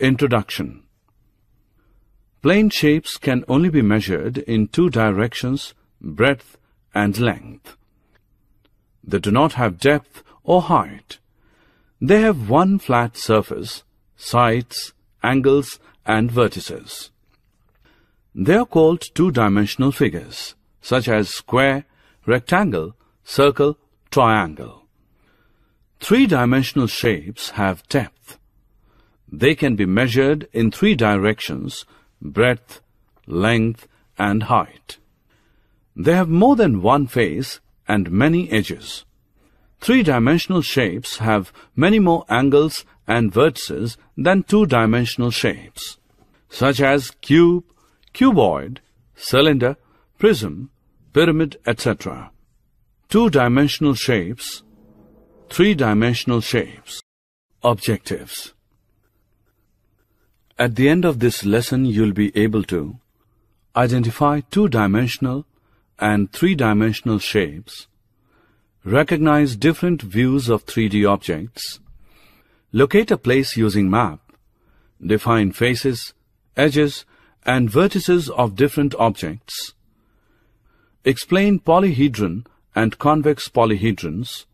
Introduction Plane shapes can only be measured in two directions, breadth and length. They do not have depth or height. They have one flat surface, sides, angles and vertices. They are called two-dimensional figures, such as square, rectangle, circle, triangle. Three-dimensional shapes have depth. They can be measured in three directions breadth, length, and height. They have more than one face and many edges. Three-dimensional shapes have many more angles and vertices than two-dimensional shapes, such as cube, cuboid, cylinder, prism, pyramid, etc. Two-dimensional shapes, three-dimensional shapes. Objectives at the end of this lesson, you'll be able to identify two-dimensional and three-dimensional shapes, recognize different views of 3D objects, locate a place using map, define faces, edges, and vertices of different objects, explain polyhedron and convex polyhedrons,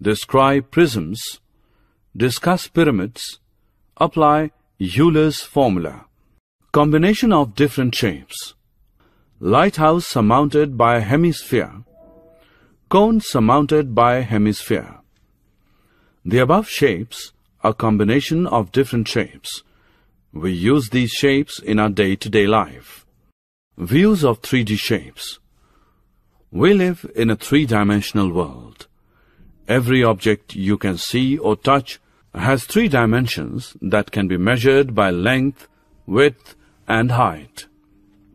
describe prisms, discuss pyramids, apply Euler's formula. Combination of different shapes. Lighthouse surmounted by a hemisphere. Cone surmounted by a hemisphere. The above shapes are combination of different shapes. We use these shapes in our day-to-day -day life. Views of 3D shapes. We live in a three-dimensional world. Every object you can see or touch has three dimensions that can be measured by length, width, and height.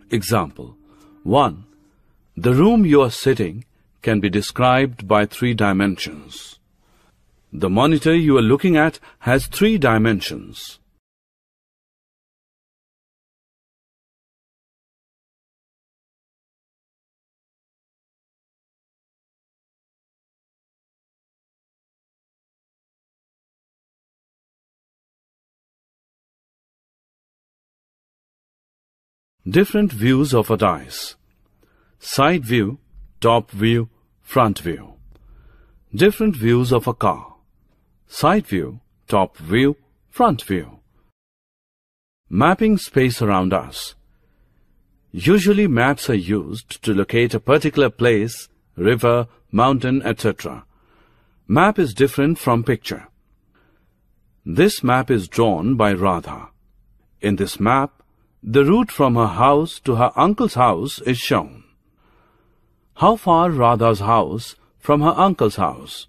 Example 1. The room you are sitting can be described by three dimensions. The monitor you are looking at has three dimensions. different views of a dice. Side view, top view, front view. Different views of a car. Side view, top view, front view. Mapping space around us. Usually maps are used to locate a particular place, river, mountain, etc. Map is different from picture. This map is drawn by Radha. In this map, the route from her house to her uncle's house is shown. How far Radha's house from her uncle's house?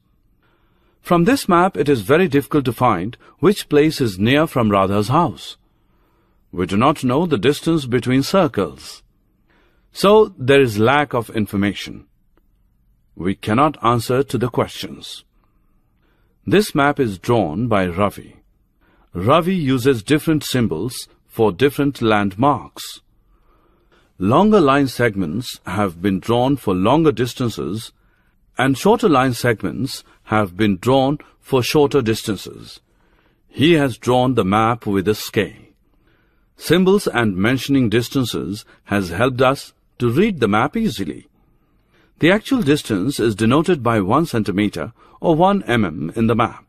From this map, it is very difficult to find which place is near from Radha's house. We do not know the distance between circles. So there is lack of information. We cannot answer to the questions. This map is drawn by Ravi. Ravi uses different symbols for different landmarks. Longer line segments have been drawn for longer distances and shorter line segments have been drawn for shorter distances. He has drawn the map with a scale. Symbols and mentioning distances has helped us to read the map easily. The actual distance is denoted by 1 centimeter or 1 mm in the map.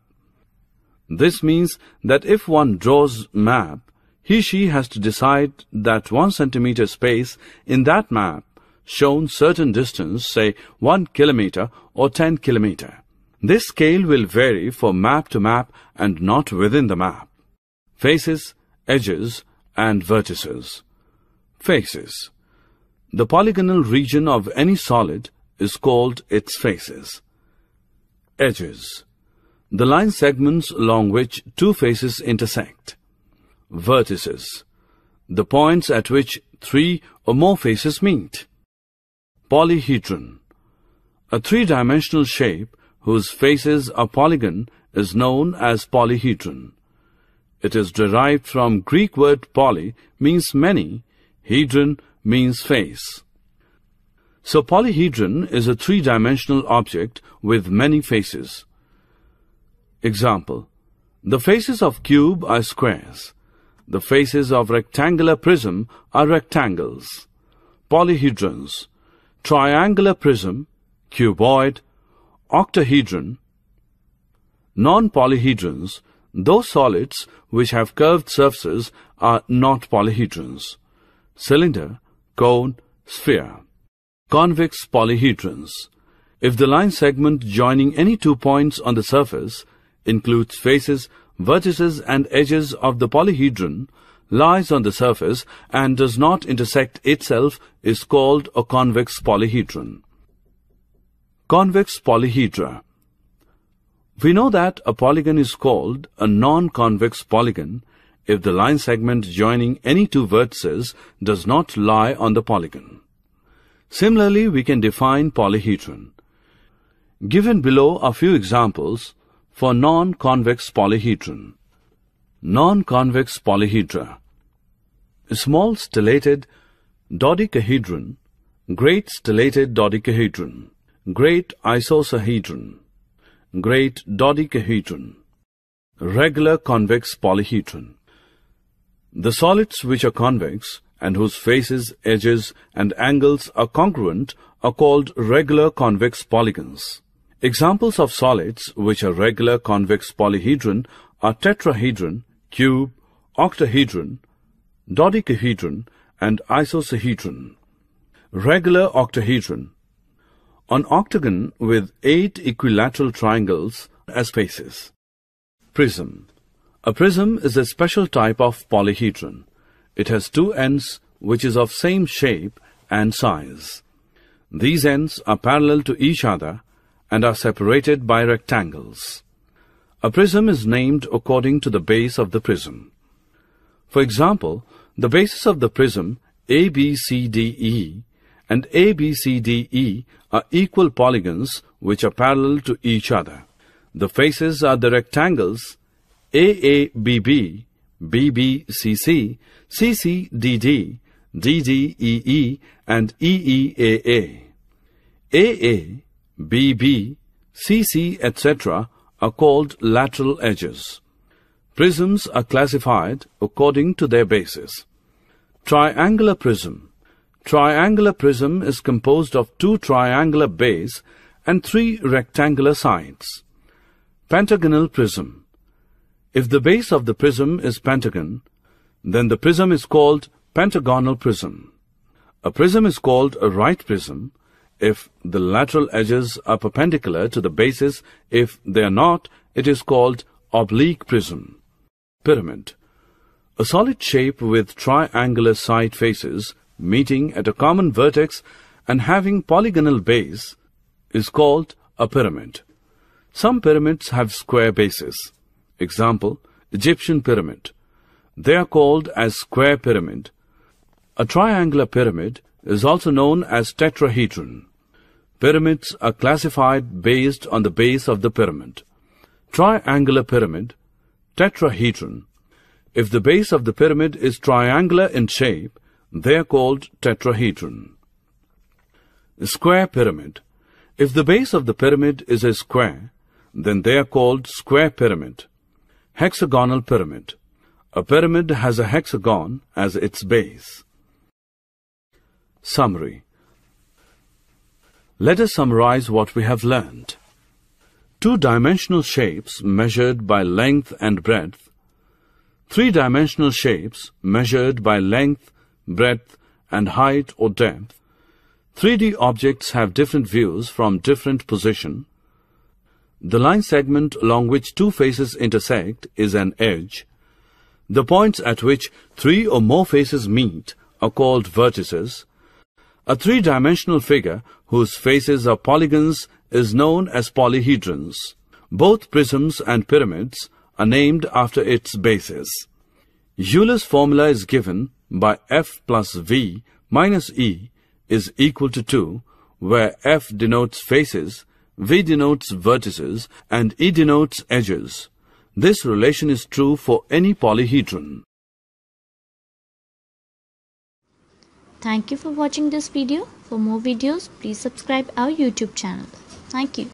This means that if one draws map he she has to decide that one centimeter space in that map shown certain distance, say 1 kilometer or 10 kilometer. This scale will vary from map to map and not within the map. Faces, edges and vertices. Faces. The polygonal region of any solid is called its faces. Edges. The line segments along which two faces intersect vertices, the points at which three or more faces meet. Polyhedron, a three-dimensional shape whose faces are polygon is known as polyhedron. It is derived from Greek word poly means many, hedron means face. So polyhedron is a three-dimensional object with many faces. Example, the faces of cube are squares. The faces of rectangular prism are rectangles, polyhedrons, triangular prism, cuboid, octahedron, non-polyhedrons, those solids which have curved surfaces are not polyhedrons. Cylinder, cone, sphere. Convex polyhedrons. If the line segment joining any two points on the surface includes faces vertices and edges of the polyhedron lies on the surface and does not intersect itself is called a convex polyhedron. Convex polyhedra We know that a polygon is called a non-convex polygon if the line segment joining any two vertices does not lie on the polygon. Similarly, we can define polyhedron. Given below are few examples for non-convex polyhedron. Non-convex polyhedra. small stellated dodecahedron, great stellated dodecahedron, great isosahedron, great dodecahedron, regular convex polyhedron. The solids which are convex and whose faces, edges and angles are congruent are called regular convex polygons. Examples of solids which are regular convex polyhedron are tetrahedron, cube, octahedron, dodecahedron, and isosahedron. Regular octahedron. An octagon with eight equilateral triangles as faces. Prism. A prism is a special type of polyhedron. It has two ends which is of same shape and size. These ends are parallel to each other and are separated by rectangles. A prism is named according to the base of the prism. For example, the bases of the prism ABCDE and ABCDE are equal polygons which are parallel to each other. The faces are the rectangles AABB, BBCC, CCDD, DDEE, and EEAA. AA BB, CC, etc. are called lateral edges. Prisms are classified according to their basis. Triangular prism. Triangular prism is composed of two triangular bases and three rectangular sides. Pentagonal prism. If the base of the prism is pentagon, then the prism is called pentagonal prism. A prism is called a right prism if the lateral edges are perpendicular to the basis. If they are not, it is called oblique prism. Pyramid A solid shape with triangular side faces meeting at a common vertex and having polygonal base is called a pyramid. Some pyramids have square bases. Example, Egyptian pyramid. They are called as square pyramid. A triangular pyramid is also known as tetrahedron. Pyramids are classified based on the base of the pyramid. Triangular pyramid, tetrahedron. If the base of the pyramid is triangular in shape, they are called tetrahedron. Square pyramid. If the base of the pyramid is a square, then they are called square pyramid. Hexagonal pyramid. A pyramid has a hexagon as its base. Summary let us summarize what we have learned. Two-dimensional shapes measured by length and breadth, three-dimensional shapes measured by length, breadth and height or depth, 3D objects have different views from different position. The line segment along which two faces intersect is an edge. The points at which three or more faces meet are called vertices. A three-dimensional figure whose faces are polygons is known as polyhedrons. Both prisms and pyramids are named after its bases. Euler's formula is given by f plus v minus e is equal to 2, where f denotes faces, v denotes vertices, and e denotes edges. This relation is true for any polyhedron. Thank you for watching this video. For more videos, please subscribe our YouTube channel. Thank you.